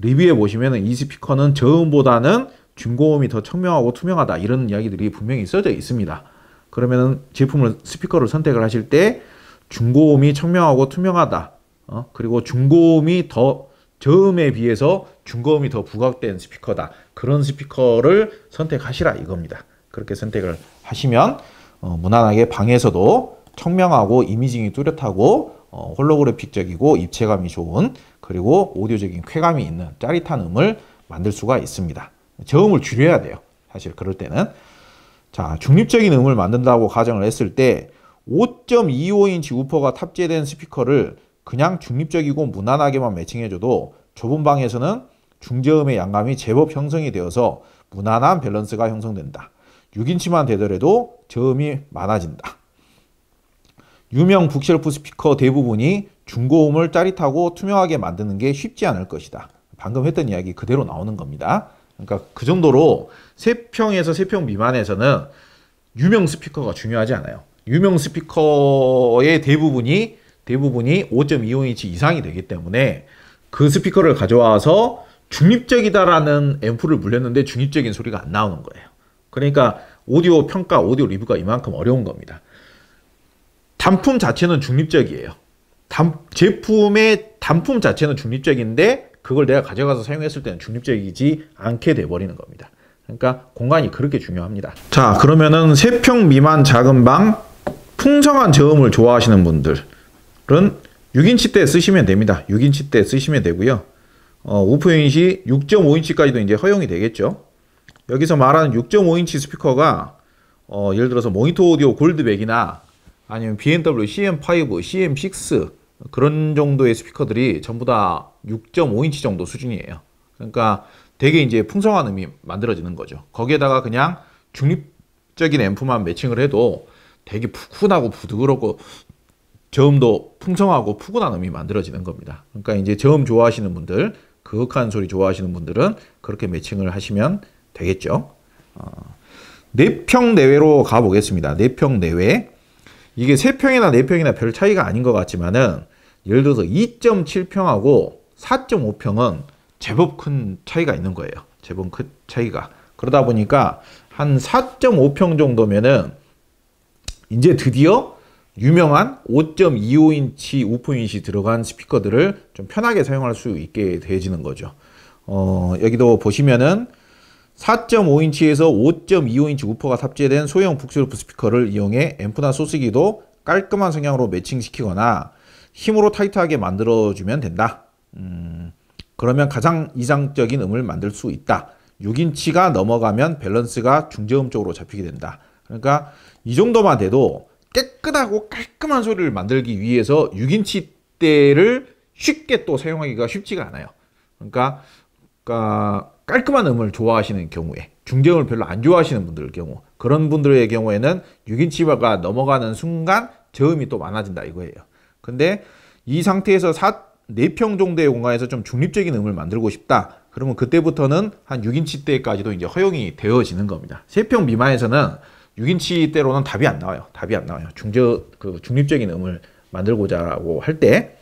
리뷰에 보시면이 스피커는 저음보다는 중고음이 더 청명하고 투명하다 이런 이야기들이 분명히 써져 있습니다. 그러면 제품을 스피커를 선택을 하실 때 중고음이 청명하고 투명하다. 어? 그리고 중고음이 더 저음에 비해서 중고음이 더 부각된 스피커다. 그런 스피커를 선택하시라 이겁니다. 그렇게 선택을 하시면 어, 무난하게 방에서도 청명하고 이미징이 뚜렷하고 어, 홀로그래픽적이고 입체감이 좋은 그리고 오디오적인 쾌감이 있는 짜릿한 음을 만들 수가 있습니다. 저음을 줄여야 돼요. 사실 그럴 때는. 자, 중립적인 음을 만든다고 가정을 했을 때 5.25인치 우퍼가 탑재된 스피커를 그냥 중립적이고 무난하게만 매칭해줘도 좁은 방에서는 중저음의 양감이 제법 형성이 되어서 무난한 밸런스가 형성된다. 6인치만 되더라도 저음이 많아진다. 유명 북셀프 스피커 대부분이 중고음을 짜릿하고 투명하게 만드는 게 쉽지 않을 것이다. 방금 했던 이야기 그대로 나오는 겁니다. 그러니까 그 정도로 3평에서 3평 미만에서는 유명 스피커가 중요하지 않아요. 유명 스피커의 대부분이 대부분이 5.25인치 이상이 되기 때문에 그 스피커를 가져와서 중립적이다라는 앰프를 물렸는데 중립적인 소리가 안 나오는 거예요. 그러니까 오디오 평가, 오디오 리뷰가 이만큼 어려운 겁니다. 단품 자체는 중립적이에요. 단, 제품의 단품 자체는 중립적인데 그걸 내가 가져가서 사용했을 때는 중립적이지 않게 돼버리는 겁니다. 그러니까 공간이 그렇게 중요합니다. 자 그러면은 3평 미만 작은 방 풍성한 저음을 좋아하시는 분들은 6인치 대 쓰시면 됩니다. 6인치 대 쓰시면 되고요. 어, 우프인시 6.5인치까지도 이제 허용이 되겠죠. 여기서 말하는 6.5인치 스피커가 어, 예를 들어서 모니터 오디오 골드백이나 아니면 BMW CM5, CM6 그런 정도의 스피커들이 전부 다 6.5인치 정도 수준이에요. 그러니까 되게 이제 풍성한 음이 만들어지는 거죠. 거기에다가 그냥 중립적인 앰프만 매칭을 해도 되게 푸근하고 부드럽고 저음도 풍성하고 푸근한 음이 만들어지는 겁니다. 그러니까 이제 저음 좋아하시는 분들, 그윽한 소리 좋아하시는 분들은 그렇게 매칭을 하시면 되겠죠. 4평 어, 내외로 가보겠습니다. 4평 내외. 이게 3평이나 4평이나 별 차이가 아닌 것 같지만은 예를 들어서 2.7평하고 4.5평은 제법 큰 차이가 있는 거예요. 제법 큰 차이가. 그러다 보니까 한 4.5평 정도면은 이제 드디어 유명한 5.25인치 오포인시 들어간 스피커들을 좀 편하게 사용할 수 있게 되지는 거죠. 어, 여기도 보시면은 4.5인치에서 5.25인치 우퍼가 탑재된 소형 북스루프 스피커를 이용해 앰프나 소스기도 깔끔한 성향으로 매칭시키거나 힘으로 타이트하게 만들어주면 된다. 음, 그러면 가장 이상적인 음을 만들 수 있다. 6인치가 넘어가면 밸런스가 중저음 쪽으로 잡히게 된다. 그러니까 이 정도만 돼도 깨끗하고 깔끔한 소리를 만들기 위해서 6인치 대를 쉽게 또 사용하기가 쉽지가 않아요. 그러니까, 그러니까 깔끔한 음을 좋아하시는 경우에 중저음을 별로 안 좋아하시는 분들 경우 그런 분들의 경우에는 6인치가 넘어가는 순간 저음이 또 많아진다 이거예요. 근데 이 상태에서 4, 4평 정도의 공간에서 좀 중립적인 음을 만들고 싶다. 그러면 그때부터는 한 6인치 대까지도 이제 허용이 되어지는 겁니다. 3평 미만에서는 6인치 대로는 답이 안 나와요. 답이 안 나와요. 중저, 그 중립적인 음을 만들고자고 할 때,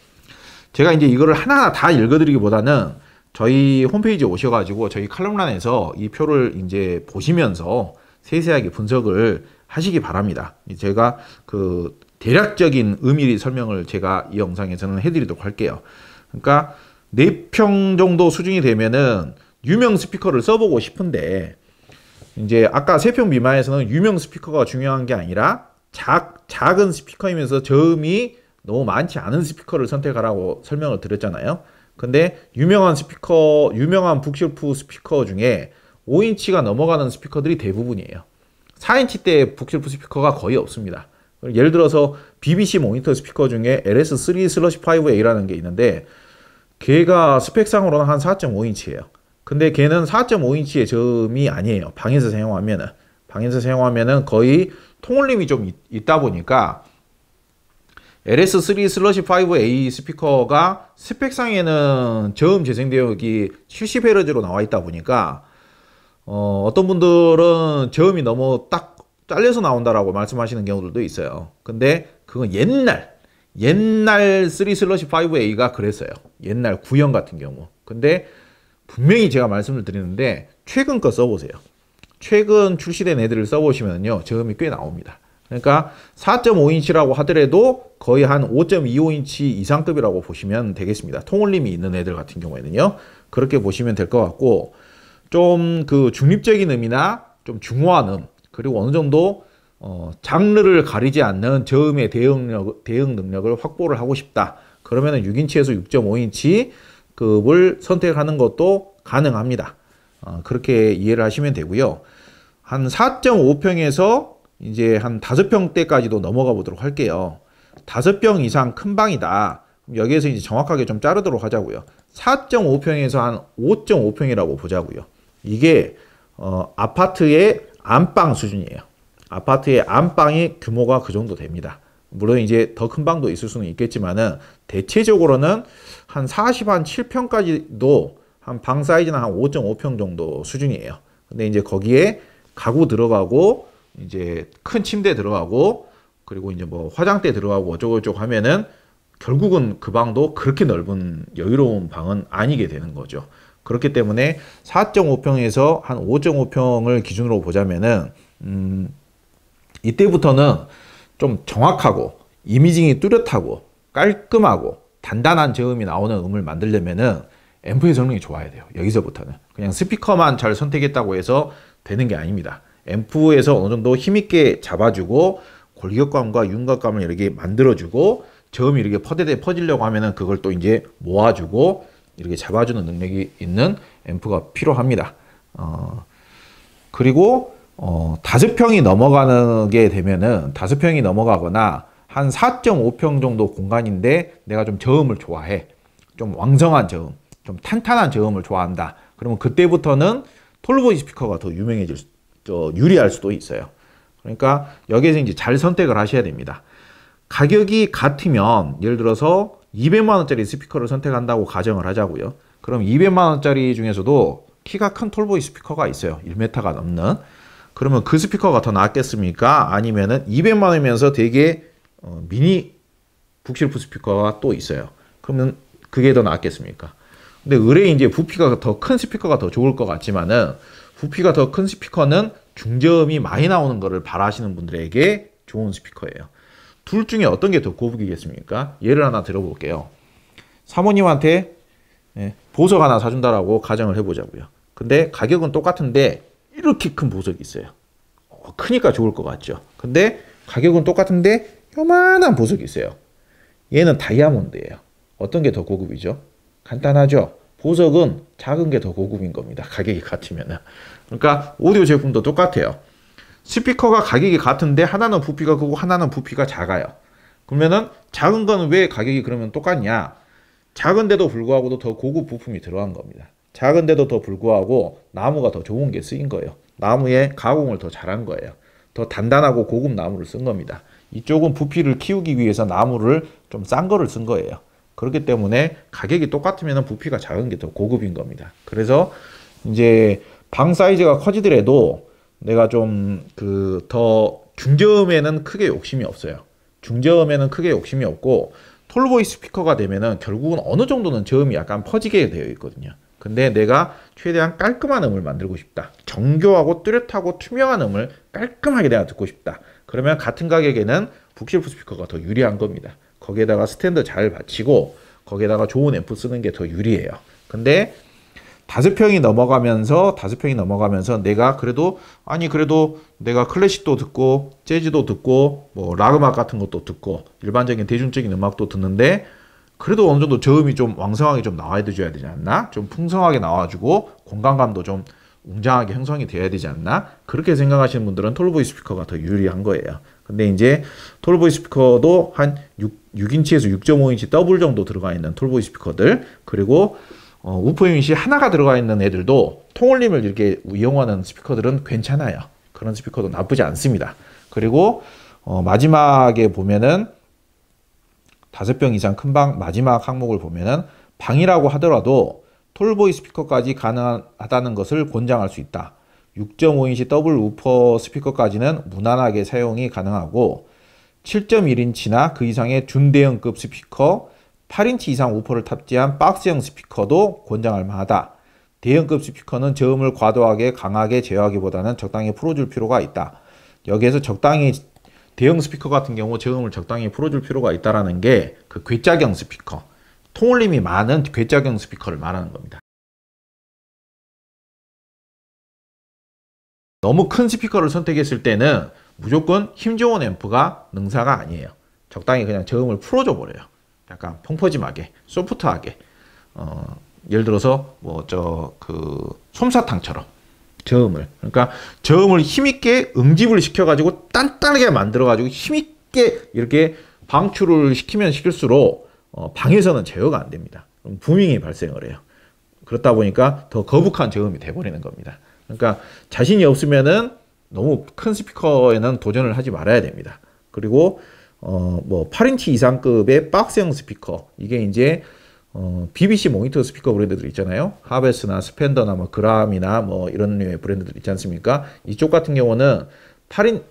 제가 이제 이거를 하나하나 다 읽어드리기보다는 저희 홈페이지에 오셔가지고 저희 칼럼란에서 이 표를 이제 보시면서 세세하게 분석을 하시기 바랍니다. 제가 그 대략적인 의미를 설명을 제가 이 영상에서는 해드리도록 할게요. 그러니까 4평 정도 수준이 되면은 유명 스피커를 써보고 싶은데 이제 아까 3평 미만에서는 유명 스피커가 중요한 게 아니라 작, 작은 스피커이면서 저음이 너무 많지 않은 스피커를 선택하라고 설명을 드렸잖아요. 근데 유명한 스피커, 유명한 북실프 스피커 중에 5인치가 넘어가는 스피커들이 대부분이에요. 4인치대 북실프 스피커가 거의 없습니다. 예를 들어서 BBC 모니터 스피커 중에 LS3/5A라는 슬러시 게 있는데 걔가 스펙상으로는 한 4.5인치예요. 근데 걔는 4.5인치의 점이 아니에요. 방에서 사용하면은 방에서 사용하면은 거의 통울림이 좀 있, 다 보니까 LS3/5A 슬러시 스피커가 스펙상에는 저음 재생 대역이 70Hz로 나와 있다 보니까 어, 어떤 분들은 저음이 너무 딱 잘려서 나온다라고 말씀하시는 경우들도 있어요. 근데 그건 옛날 옛날 3/5A가 슬러시 그랬어요. 옛날 구형 같은 경우. 근데 분명히 제가 말씀을 드리는데 최근 거 써보세요. 최근 출시된 애들을 써보시면요. 저음이 꽤 나옵니다. 그러니까 4.5인치라고 하더라도 거의 한 5.25인치 이상급이라고 보시면 되겠습니다. 통올림이 있는 애들 같은 경우에는요. 그렇게 보시면 될 것 같고 좀 그 중립적인 음이나 좀 중후한 음 그리고 어느 정도 어, 장르를 가리지 않는 저음의 대응력, 대응 능력을 확보를 하고 싶다. 그러면은 6인치에서 6.5인치 급을 선택하는 것도 가능합니다. 어, 그렇게 이해를 하시면 되고요. 한 4.5평에서 이제 한 5평 때까지도 넘어가 보도록 할게요. 5평 이상 큰 방이다. 여기에서 이제 정확하게 좀 자르도록 하자고요. 4.5평에서 한 5.5평이라고 보자고요. 이게 어, 아파트의 안방 수준이에요. 아파트의 안방이 규모가 그 정도 됩니다. 물론 이제 더 큰 방도 있을 수는 있겠지만은 대체적으로는 한 40, 한 7평까지도 한 방 사이즈는 한 5.5평 정도 수준이에요. 근데 이제 거기에 가구 들어가고 이제 큰 침대 들어가고 그리고 이제 뭐 화장대 들어가고 어쩌고저쩌고 하면은 결국은 그 방도 그렇게 넓은 여유로운 방은 아니게 되는 거죠. 그렇기 때문에 4.5평에서 한 5.5평을 기준으로 보자면은 음 이때부터는 좀 정확하고 이미징이 뚜렷하고 깔끔하고 단단한 저음이 나오는 음을 만들려면은 앰프의 성능이 좋아야 돼요. 여기서부터는 그냥 스피커만 잘 선택했다고 해서 되는 게 아닙니다. 앰프에서 어느 정도 힘있게 잡아주고 골격감과 윤곽감을 이렇게 만들어주고 저음이 이렇게 퍼대대 퍼지려고 하면은 그걸 또 이제 모아주고 이렇게 잡아주는 능력이 있는 앰프가 필요합니다. 어, 그리고 어, 5평이 넘어가게 되면은 5평이 넘어가거나 한 4.5평 정도 공간인데 내가 좀 저음을 좋아해. 좀 왕성한 저음, 좀 탄탄한 저음을 좋아한다. 그러면 그때부터는 톨보이 스피커가 더 유명해질 수, 더 유리할 수도 있어요. 그러니까 여기에서 이제 잘 선택을 하셔야 됩니다. 가격이 같으면 예를 들어서 200만 원짜리 스피커를 선택한다고 가정을 하자고요. 그럼 200만 원짜리 중에서도 키가 큰 톨보이 스피커가 있어요. 1m가 넘는. 그러면 그 스피커가 더 낫겠습니까? 아니면은 200만 원이면서 되게 어, 미니 북실프 스피커가 또 있어요. 그러면 그게 더 낫겠습니까? 근데 의뢰 이제 부피가 더 큰 스피커가 더 좋을 것 같지만은 부피가 더 큰 스피커는 중저음이 많이 나오는 것을 바라시는 분들에게 좋은 스피커예요. 둘 중에 어떤 게 더 고북이겠습니까? 예를 하나 들어볼게요. 사모님한테 예, 보석 하나 사준다라고 가정을 해보자고요. 근데 가격은 똑같은데 이렇게 큰 보석이 있어요. 어, 크니까 좋을 것 같죠. 근데 가격은 똑같은데 요만한 보석이 있어요. 얘는 다이아몬드예요. 어떤 게 더 고급이죠? 간단하죠. 보석은 작은 게 더 고급인 겁니다. 가격이 같으면. 은 그러니까 오디오 제품도 똑같아요. 스피커가 가격이 같은데 하나는 부피가 크고 하나는 부피가 작아요. 그러면은 작은 건 왜 가격이 그러면 똑같냐? 작은데도 불구하고도 더 고급 부품이 들어간 겁니다. 작은데도 더 불구하고 나무가 더 좋은 게 쓰인 거예요. 나무의 가공을 더 잘한 거예요. 더 단단하고 고급 나무를 쓴 겁니다. 이쪽은 부피를 키우기 위해서 나무를 좀 싼 거를 쓴 거예요. 그렇기 때문에 가격이 똑같으면 부피가 작은 게 더 고급인 겁니다. 그래서 이제 방 사이즈가 커지더라도 내가 좀 그 더 중저음에는 크게 욕심이 없어요. 중저음에는 크게 욕심이 없고 톨보이 스피커가 되면은 결국은 어느 정도는 저음이 약간 퍼지게 되어 있거든요. 근데 내가 최대한 깔끔한 음을 만들고 싶다. 정교하고 뚜렷하고 투명한 음을 깔끔하게 내가 듣고 싶다. 그러면 같은 가격에는 북실프 스피커가 더 유리한 겁니다. 거기에다가 스탠드 잘 받치고 거기에다가 좋은 앰프 쓰는 게 더 유리해요. 근데 다섯 평이 넘어가면서 다섯 평이 넘어가면서 내가 그래도 아니 그래도 내가 클래식도 듣고 재즈도 듣고 뭐락 음악 같은 것도 듣고 일반적인 대중적인 음악도 듣는데 그래도 어느 정도 저음이 좀 왕성하게 좀 나와야 되줘야 되지 않나? 좀 풍성하게 나와주고 공간감도 좀 웅장하게 형성이 되어야 되지 않나? 그렇게 생각하시는 분들은 톨보이 스피커가 더 유리한 거예요. 근데 이제 톨보이 스피커도 한 6, 인치에서 6.5인치 더블 정도 들어가 있는 톨보이 스피커들 그리고 어, 우프 유닛이 하나가 들어가 있는 애들도 통올림을 이렇게 이용하는 스피커들은 괜찮아요. 그런 스피커도 나쁘지 않습니다. 그리고 어, 마지막에 보면은 다섯 병 이상 큰 방 마지막 항목을 보면은 방이라고 하더라도 톨보이 스피커까지 가능하다는 것을 권장할 수 있다. 6.5인치 더블 우퍼 스피커까지는 무난하게 사용이 가능하고 7.1인치나 그 이상의 준대형급 스피커 8인치 이상 우퍼를 탑재한 박스형 스피커도 권장할 만하다. 대형급 스피커는 저음을 과도하게 강하게 제어하기보다는 적당히 풀어줄 필요가 있다. 여기에서 적당히 대형 스피커 같은 경우 저음을 적당히 풀어줄 필요가 있다라는 게 그 괴짜경 스피커, 통울림이 많은 괴짜경 스피커를 말하는 겁니다. 너무 큰 스피커를 선택했을 때는 무조건 힘 좋은 앰프가 능사가 아니에요. 적당히 그냥 저음을 풀어줘 버려요. 약간 펑퍼짐하게 소프트하게 어, 예를 들어서 뭐 저 그 솜사탕처럼 저음을 그러니까 저음을 힘있게 응집을 시켜가지고 단단하게 만들어가지고 힘있게 이렇게 방출을 시키면 시킬수록 어, 방에서는 제어가 안 됩니다. 그럼 부밍이 발생을 해요. 그렇다 보니까 더 거북한 저음이 돼버리는 겁니다. 그러니까 자신이 없으면은 너무 큰 스피커에는 도전을 하지 말아야 됩니다. 그리고 어, 뭐 8인치 이상급의 박스형 스피커 이게 이제 어, BBC 모니터 스피커 브랜드들 있잖아요. 하베스나 스펜더나 뭐 그람이나 뭐 이런 류의 브랜드들 있지 않습니까? 이쪽 같은 경우는 8인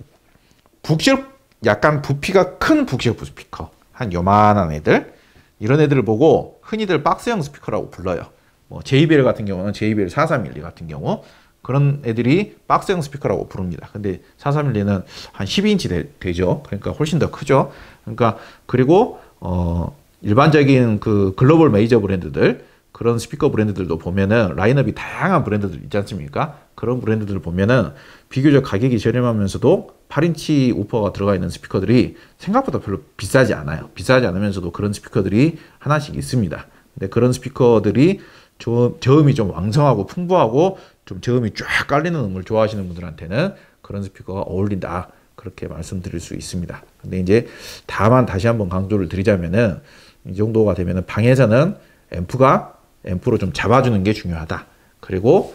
북셀 약간 부피가 큰 북셀프 스피커 한 요만한 애들 이런 애들을 보고 흔히들 박스형 스피커라고 불러요. 뭐 JBL 같은 경우는 JBL 4312 같은 경우 그런 애들이 박스형 스피커라고 부릅니다. 근데 431얘는 한 12인치 되, 죠 그러니까 훨씬 더 크죠. 그러니까 그리고 어 일반적인 그 글로벌 메이저 브랜드들 그런 스피커 브랜드들도 보면은 라인업이 다양한 브랜드들 있지 않습니까? 그런 브랜드들 보면은 비교적 가격이 저렴하면서도 8인치 우퍼가 들어가 있는 스피커들이 생각보다 별로 비싸지 않아요. 비싸지 않으면서도 그런 스피커들이 하나씩 있습니다. 근데 그런 스피커들이 저음이 좀 왕성하고 풍부하고 좀 저음이 쫙 깔리는 음을 좋아하시는 분들한테는 그런 스피커가 어울린다. 그렇게 말씀드릴 수 있습니다. 근데 이제 다만 다시 한번 강조를 드리자면은 이 정도가 되면은 방에서는 앰프가 앰프로 좀 잡아주는 게 중요하다. 그리고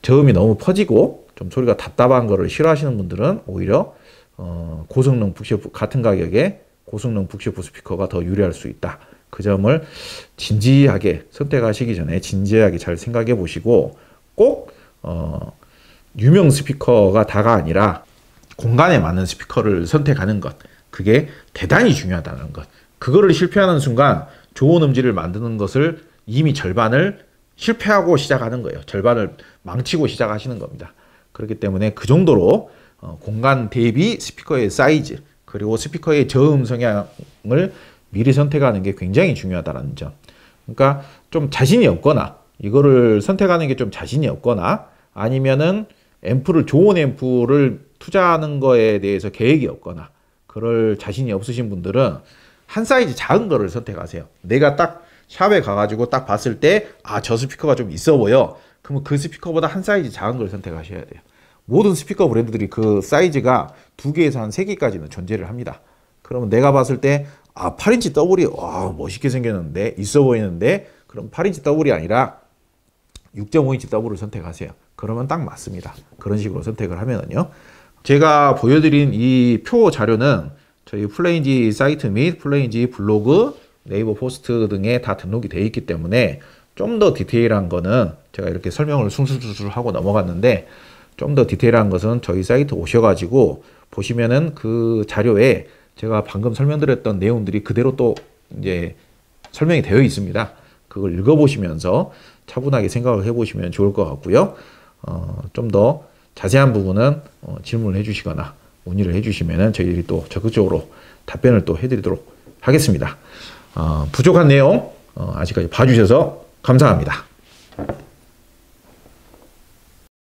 저음이 너무 퍼지고 좀 소리가 답답한 거를 싫어하시는 분들은 오히려 어, 고성능 북셰프 같은 가격에 고성능 북셰프 스피커가 더 유리할 수 있다. 그 점을 진지하게 선택하시기 전에 진지하게 잘 생각해 보시고 꼭 어, 유명 스피커가 다가 아니라 공간에 맞는 스피커를 선택하는 것. 그게 대단히 중요하다는 것. 그거를 실패하는 순간 좋은 음질을 만드는 것을 이미 절반을 실패하고 시작하는 거예요. 절반을 망치고 시작하시는 겁니다. 그렇기 때문에 그 정도로 어, 공간 대비 스피커의 사이즈 그리고 스피커의 저음 성향을 미리 선택하는 게 굉장히 중요하다는 점. 그러니까 좀 자신이 없거나 이거를 선택하는 게 좀 자신이 없거나 아니면은 앰프를 좋은 앰프를 투자하는 거에 대해서 계획이 없거나 그럴 자신이 없으신 분들은 한 사이즈 작은 거를 선택하세요. 내가 딱 샵에 가가지고 딱 봤을 때 아 저 스피커가 좀 있어 보여. 그러면 그 스피커보다 한 사이즈 작은 걸 선택하셔야 돼요. 모든 스피커 브랜드들이 그 사이즈가 두 개에서 한 세 개까지는 존재를 합니다. 그러면 내가 봤을 때 아 8인치 더블이 와 멋있게 생겼는데 있어 보이는데 그럼 8인치 더블이 아니라 6.5인 치 더블을 선택하세요. 그러면 딱 맞습니다. 그런 식으로 선택을 하면은요. 제가 보여드린 이 표 자료는 저희 플레인지 사이트 및 플레인지 블로그, 네이버 포스트 등에 다 등록이 되어 있기 때문에 좀 더 디테일한 거는 제가 이렇게 설명을 숭술숭술 하고 넘어갔는데 좀 더 디테일한 것은 저희 사이트 오셔가지고 보시면은 그 자료에 제가 방금 설명드렸던 내용들이 그대로 또 이제 설명이 되어 있습니다. 그걸 읽어보시면서 차분하게 생각을 해보시면 좋을 것 같고요. 어, 좀 더 자세한 부분은 어, 질문을 해주시거나 문의를 해주시면 저희들이 또 적극적으로 답변을 또 해드리도록 하겠습니다. 어, 부족한 내용 어, 아직까지 봐주셔서 감사합니다.